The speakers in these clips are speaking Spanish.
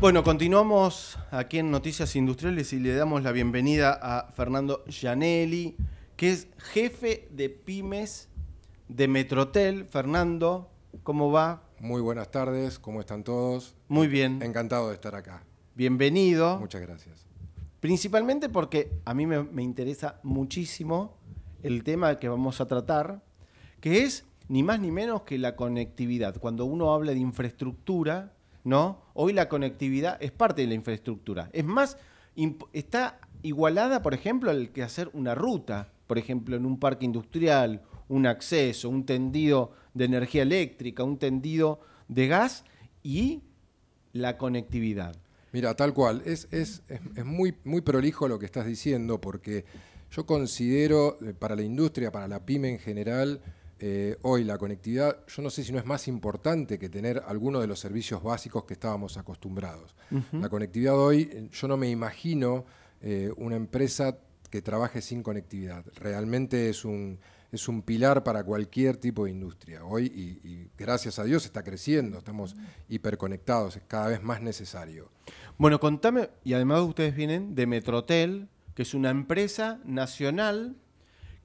Bueno, continuamos aquí en Noticias Industriales y le damos la bienvenida a Fernando Gianelli, que es jefe de pymes de Metrotel. Fernando, ¿cómo va? Muy buenas tardes, ¿cómo están todos? Muy bien. Encantado de estar acá. Bienvenido. Muchas gracias. Principalmente porque a mí me, me interesa muchísimo el tema que vamos a tratar, que es ni más ni menos que la conectividad. Cuando uno habla de infraestructura, ¿no? Hoy la conectividad es parte de la infraestructura. Es más, está igualada, por ejemplo, al que hacer una ruta, por ejemplo, en un parque industrial, un acceso, un tendido de energía eléctrica, un tendido de gas y la conectividad. Mira, tal cual. Es, muy, muy prolijo lo que estás diciendo porque yo considero eh, para la industria, para la pyme en general, eh, hoy la conectividad, yo no sé si no es más importante que tener alguno de los servicios básicos que estábamos acostumbrados. La conectividad hoy, yo no me imagino eh, una empresa que trabaje sin conectividad. Realmente es un, es un pilar para cualquier tipo de industria. Hoy, y, gracias a Dios, está creciendo, estamos hiperconectados, es cada vez más necesario. Bueno, contame, y además ustedes vienen de Metrotel, que es una empresa nacional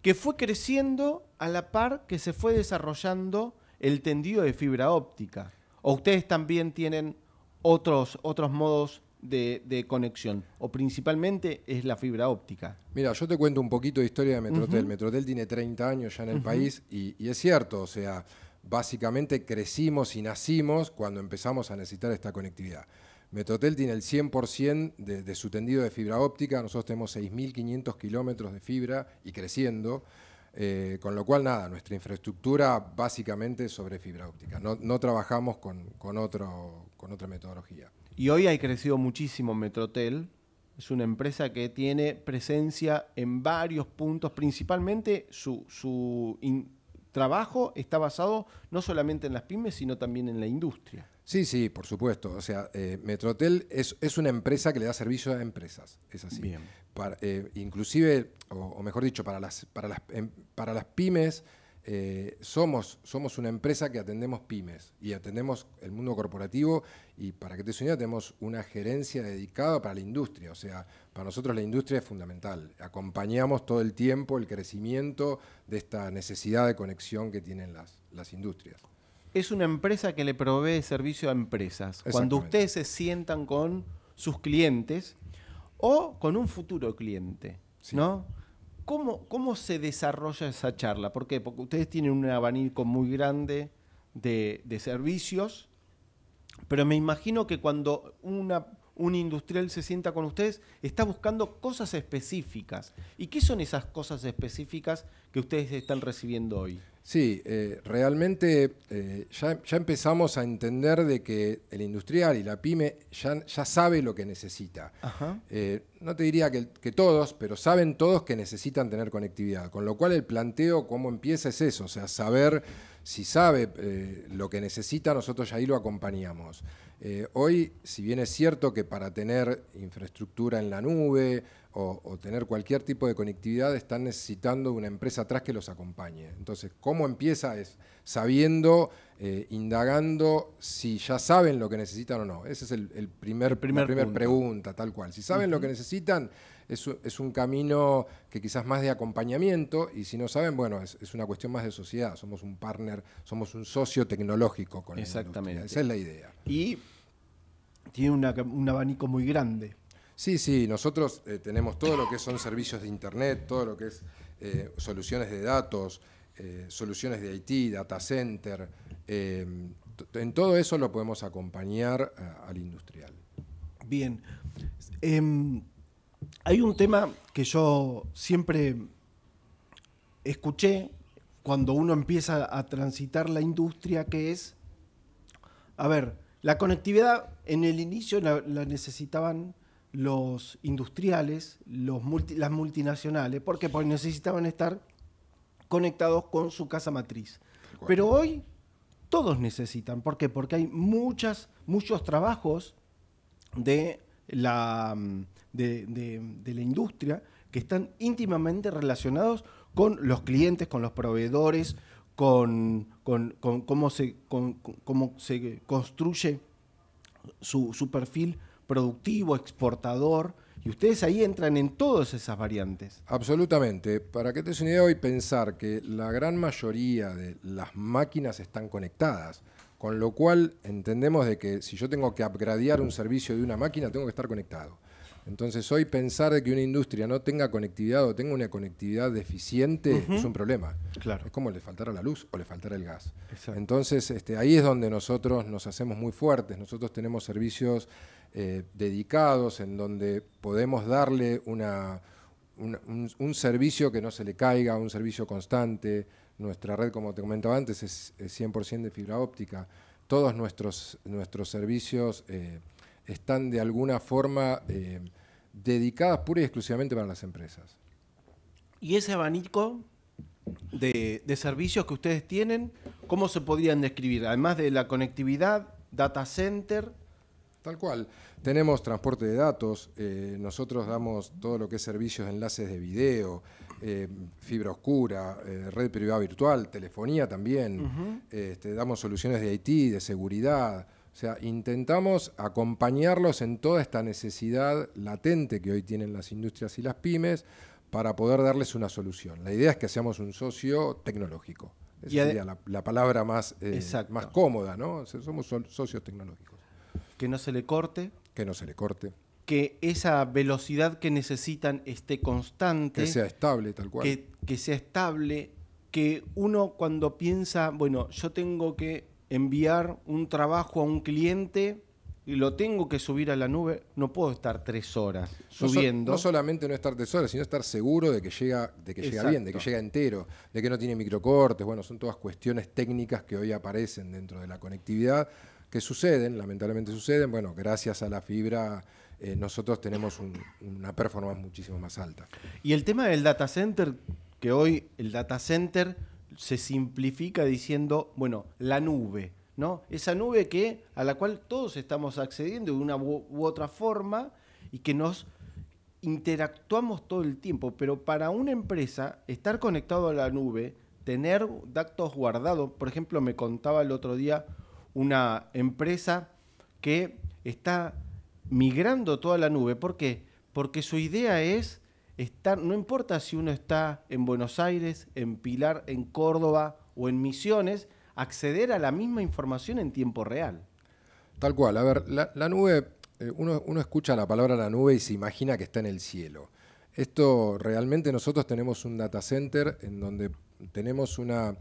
que fue creciendo a la par que se fue desarrollando el tendido de fibra óptica. ¿O ustedes también tienen otros, otros modos de, conexión? ¿O principalmente es la fibra óptica? Mira, yo te cuento un poquito de historia de Metrotel. Metrotel tiene 30 años ya en el país y es cierto, o sea, básicamente crecimos y nacimos cuando empezamos a necesitar esta conectividad. Metrotel tiene el 100% de, su tendido de fibra óptica, nosotros tenemos 6.500 kilómetros de fibra y creciendo, eh, con lo cual nada, nuestra infraestructura básicamente es sobre fibra óptica, no, trabajamos con, otra metodología. Y hoy ha crecido muchísimo Metrotel, es una empresa que tiene presencia en varios puntos, principalmente su, trabajo está basado no solamente en las pymes, sino también en la industria. Sí, sí, por supuesto. O sea, eh, Metrotel es, una empresa que le da servicio a empresas, es así. Para, eh, inclusive, o, mejor dicho, para las, para las, em, para las pymes eh, somos, somos una empresa que atendemos pymes y atendemos el mundo corporativo y para que te suene tenemos una gerencia dedicada para la industria, o sea, para nosotros la industria es fundamental, acompañamos todo el tiempo el crecimiento de esta necesidad de conexión que tienen las, las industrias. Es una empresa que le provee servicio a empresas, cuando ustedes se sientan con sus clientes o con un futuro cliente, ¿no? ¿Cómo, se desarrolla esa charla? ¿Por Porque ustedes tienen un abanico muy grande de, servicios, pero me imagino que cuando una, un industrial se sienta con ustedes, está buscando cosas específicas. ¿Y qué son esas cosas específicas que ustedes están recibiendo hoy? Sí, eh, realmente eh, ya, empezamos a entender de que el industrial y la pyme ya, ya sabe lo que necesita. Eh, no te diría que, que, todos, pero saben todos que necesitan tener conectividad, con lo cual el planteo, cómo empieza, es eso, o sea, saber si sabe eh, lo que necesita, nosotros ya ahí lo acompañamos. Eh, hoy, si bien es cierto que para tener infraestructura en la nube o, o, tener cualquier tipo de conectividad, están necesitando una empresa atrás que los acompañe. Entonces, ¿cómo empieza? Es sabiendo, eh, indagando si ya saben lo que necesitan o no. Esa es el, primer, primer la primera pregunta, tal cual. Si saben lo que necesitan, es, un camino que quizás más de acompañamiento y si no saben, bueno, es, una cuestión más de sociedad. Somos un partner, somos un socio tecnológico con Exactamente. Esa es la idea. Y tiene un abanico muy grande. Sí, sí, nosotros eh, tenemos todo lo que son servicios de Internet, todo lo que es eh, soluciones de datos, eh, soluciones de IT, data center, eh, en todo eso lo podemos acompañar eh, al industrial. Bien. Em, hay un tema que yo siempre escuché cuando uno empieza a transitar la industria, que es, a ver, la conectividad en el inicio la, necesitaban los industriales, los las multinacionales, ¿por qué? Porque pues necesitaban estar conectados con su casa matriz. Pero hoy todos necesitan. ¿Por qué? Porque hay muchas, muchos trabajos de la, mm, de, la industria que están íntimamente relacionados con los clientes, con los proveedores, con, cómo, se, se construye su, perfil productivo, exportador. Y ustedes ahí entran en todas esas variantes. Absolutamente. Para que te des una idea hoy, pensar que la gran mayoría de las máquinas están conectadas. Con lo cual entendemos de que si yo tengo que upgradear un servicio de una máquina, tengo que estar conectado. Entonces hoy pensar que una industria no tenga conectividad o tenga una conectividad deficiente es un problema. Claro. Es como le faltara la luz o le faltara el gas. Exacto. Entonces este, ahí es donde nosotros nos hacemos muy fuertes. Nosotros tenemos servicios eh, dedicados en donde podemos darle un, un servicio que no se le caiga, un servicio constante. Nuestra red, como te comentaba antes, es, 100% de fibra óptica. Todos nuestros, nuestros servicios eh, están de alguna forma eh, dedicados pura y exclusivamente para las empresas. ¿Y ese abanico de, de, servicios que ustedes tienen, cómo se podrían describir? Además de la conectividad, data center. Tal cual. Tenemos transporte de datos, eh, nosotros damos todo lo que es servicios de enlaces de video, eh, fibra oscura, eh, red privada virtual, telefonía también, este, damos soluciones de IT, de seguridad, o sea, intentamos acompañarlos en toda esta necesidad latente que hoy tienen las industrias y las pymes para poder darles una solución. La idea es que seamos un socio tecnológico. Esa sería la, palabra más, más cómoda, ¿no? somos socios tecnológicos. Que no se le corte, que no se le corte. Que esa velocidad que necesitan esté constante. Que sea estable, tal cual. Que, sea estable. Que uno cuando piensa, bueno, yo tengo que enviar un trabajo a un cliente y lo tengo que subir a la nube, no puedo estar tres horas subiendo. No, solamente no estar tres horas, sino estar seguro de que llega, de que llega bien, de que llega entero, de que no tiene microcortes. Bueno, son todas cuestiones técnicas que hoy aparecen dentro de la conectividad, que suceden, lamentablemente suceden, bueno, gracias a la fibra eh, nosotros tenemos una performance muchísimo más alta. Y el tema del data center, que hoy el data center se simplifica diciendo, bueno, la nube, ¿no? Esa nube que, a la cual todos estamos accediendo de una u otra forma y que nos interactuamos todo el tiempo, pero para una empresa estar conectado a la nube, tener datos guardados, por ejemplo, me contaba el otro día una empresa que está migrando toda la nube. ¿Por qué? Porque su idea es estar, no importa si uno está en Buenos Aires, en Pilar, en Córdoba o en Misiones, acceder a la misma información en tiempo real. Tal cual, a ver, la, nube, eh, uno, uno escucha la palabra la nube y se imagina que está en el cielo. Esto realmente nosotros tenemos un data center en donde tenemos una,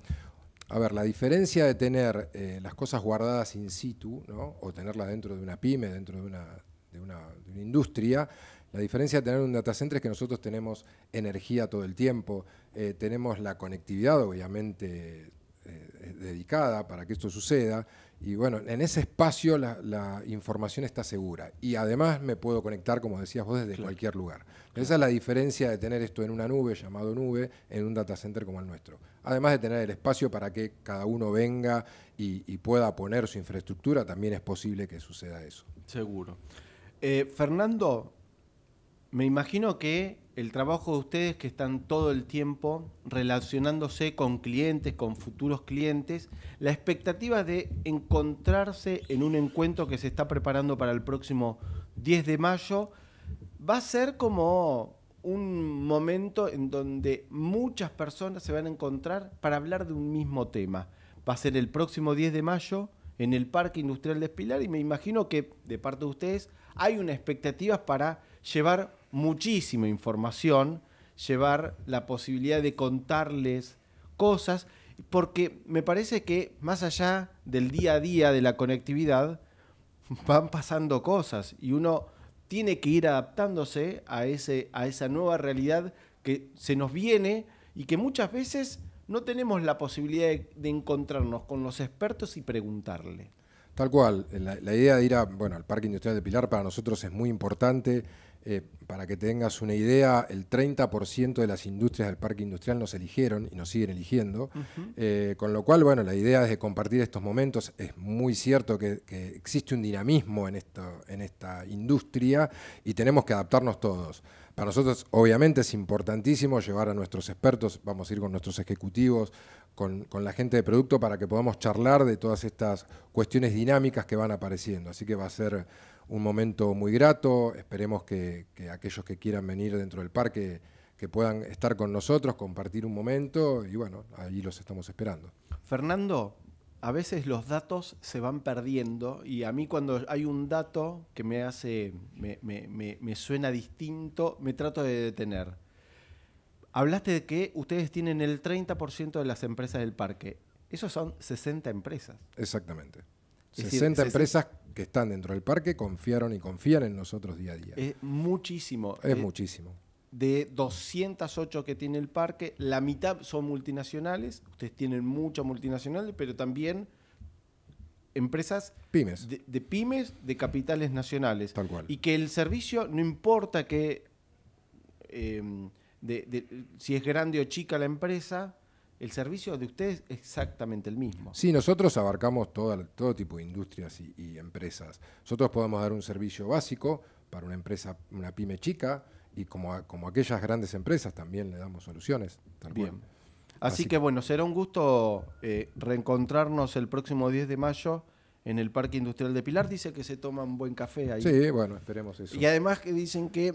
a ver, la diferencia de tener eh, las cosas guardadas in situ, o tenerlas dentro de una pyme, dentro de una, de, una, industria, la diferencia de tener un data center es que nosotros tenemos energía todo el tiempo, eh, tenemos la conectividad obviamente eh, dedicada para que esto suceda, y bueno, en ese espacio la, información está segura. Y además me puedo conectar, como decías vos, desde cualquier lugar. Esa es la diferencia de tener esto en una nube, llamado nube, en un data center como el nuestro. Además de tener el espacio para que cada uno venga y, pueda poner su infraestructura, también es posible que suceda eso. Seguro. Eh, Fernando, me imagino que el trabajo de ustedes que están todo el tiempo relacionándose con clientes, con futuros clientes, la expectativa de encontrarse en un encuentro que se está preparando para el próximo 10 de mayo, va a ser como un momento en donde muchas personas se van a encontrar para hablar de un mismo tema. Va a ser el próximo 10 de mayo en el Parque Industrial de Espilar y me imagino que de parte de ustedes hay una expectativa para llevar muchísima información, llevar la posibilidad de contarles cosas, porque me parece que más allá del día a día de la conectividad, van pasando cosas y uno tiene que ir adaptándose a, a esa nueva realidad que se nos viene y que muchas veces no tenemos la posibilidad de, de encontrarnos con los expertos y preguntarle. Tal cual, la, idea de ir bueno, al Parque Industrial de Pilar para nosotros es muy importante. Eh, para que tengas una idea, el 30% de las industrias del parque industrial nos eligieron y nos siguen eligiendo, eh, con lo cual, bueno, la idea es de compartir estos momentos. Es muy cierto que, existe un dinamismo en esta industria y tenemos que adaptarnos todos. Para nosotros, obviamente, es importantísimo llevar a nuestros expertos, vamos a ir con nuestros ejecutivos, con, la gente de producto, para que podamos charlar de todas estas cuestiones dinámicas que van apareciendo. Así que va a ser un momento muy grato. Esperemos que, aquellos que quieran venir dentro del parque que puedan estar con nosotros, compartir un momento y bueno, allí los estamos esperando. Fernando, a veces los datos se van perdiendo y a mí cuando hay un dato que me hace, me, me, me, suena distinto, me trato de detener. Hablaste de que ustedes tienen el 30% de las empresas del parque. Esos son 60 empresas. Exactamente. 60 empresas que están dentro del parque confiaron y confían en nosotros día a día. Es muchísimo. Es eh, muchísimo de 208 que tiene el parque, la mitad son multinacionales, ustedes tienen muchas multinacionales, pero también empresas pymes. De, pymes de capitales nacionales. Tal cual. Y que el servicio, no importa que em, si es grande o chica la empresa, el servicio de ustedes es exactamente el mismo. Sí, nosotros abarcamos todo, todo tipo de industrias y, y empresas. Nosotros podemos dar un servicio básico para una empresa, una pyme chica, y como, como aquellas grandes empresas también le damos soluciones. Así, que bueno, será un gusto eh, reencontrarnos el próximo 10 de mayo en el Parque Industrial de Pilar. Dice que se toma un buen café ahí. Sí, bueno, esperemos eso. Y además que dicen que,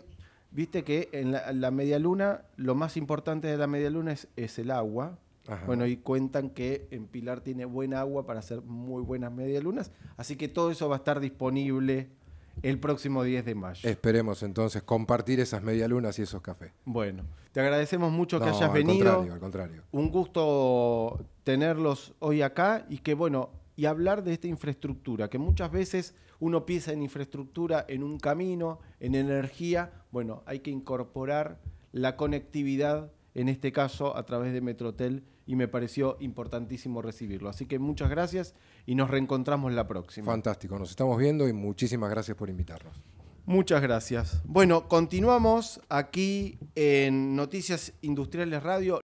viste que en la, media luna, lo más importante de la media es, es el agua. Bueno, y cuentan que en Pilar tiene buen agua para hacer muy buenas medialunas. Así que todo eso va a estar disponible el próximo 10 de mayo. Esperemos entonces compartir esas medialunas y esos cafés. Bueno, te agradecemos mucho que hayas al venido. Contrario, al contrario. Un gusto tenerlos hoy acá y que bueno, y hablar de esta infraestructura, que muchas veces uno piensa en infraestructura, en un camino, en energía. Bueno, hay que incorporar la conectividad, en este caso a través de Metrotel y me pareció importantísimo recibirlo. Así que muchas gracias y nos reencontramos la próxima. Fantástico, nos estamos viendo y muchísimas gracias por invitarnos. Muchas gracias. Bueno, continuamos aquí en Noticias Industriales Radio.